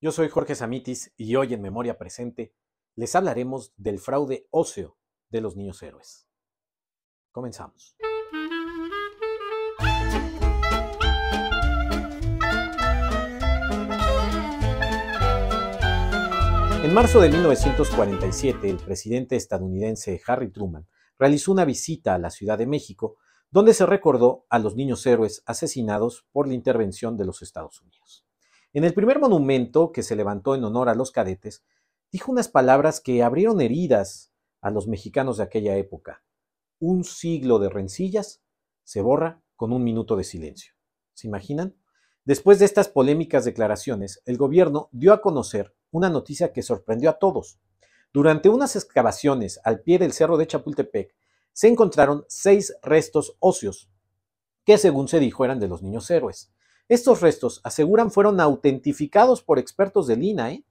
Yo soy Jorge Samitis y hoy en Memoria Presente les hablaremos del fraude óseo de los niños héroes. Comenzamos. En marzo de 1947, el presidente estadounidense Harry Truman realizó una visita a la Ciudad de México, donde se recordó a los niños héroes asesinados por la intervención de los Estados Unidos. En el primer monumento que se levantó en honor a los cadetes, dijo unas palabras que abrieron heridas a los mexicanos de aquella época. Un siglo de rencillas se borra con un minuto de silencio. ¿Se imaginan? Después de estas polémicas declaraciones, el gobierno dio a conocer una noticia que sorprendió a todos. Durante unas excavaciones al pie del cerro de Chapultepec, se encontraron seis restos óseos, que según se dijo eran de los niños héroes. Estos restos, aseguran, fueron autentificados por expertos del INAE. ¿eh?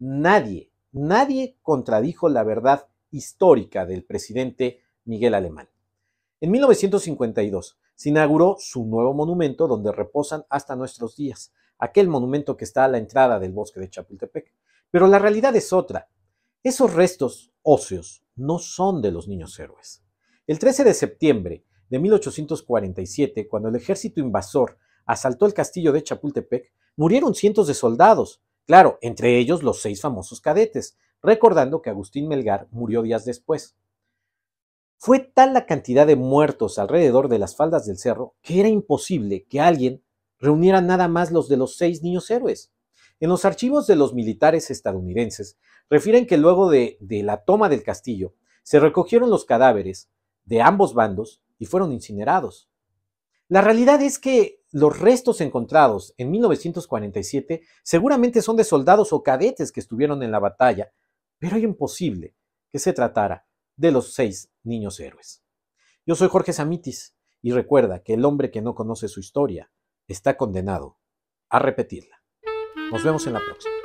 Nadie, nadie contradijo la verdad histórica del presidente Miguel Alemán. En 1952 se inauguró su nuevo monumento donde reposan hasta nuestros días, aquel monumento que está a la entrada del bosque de Chapultepec. Pero la realidad es otra. Esos restos óseos no son de los niños héroes. El 13 de septiembre de 1847, cuando el ejército invasor asaltó el castillo de Chapultepec, murieron cientos de soldados, claro, entre ellos los seis famosos cadetes, recordando que Agustín Melgar murió días después. Fue tal la cantidad de muertos alrededor de las faldas del cerro que era imposible que alguien reuniera nada más los de los seis niños héroes. En los archivos de los militares estadounidenses refieren que luego de, la toma del castillo se recogieron los cadáveres de ambos bandos y fueron incinerados. La realidad es que los restos encontrados en 1947 seguramente son de soldados o cadetes que estuvieron en la batalla, pero es imposible que se tratara de los seis niños héroes. Yo soy Jorge Samitis y recuerda que el hombre que no conoce su historia está condenado a repetirla. Nos vemos en la próxima.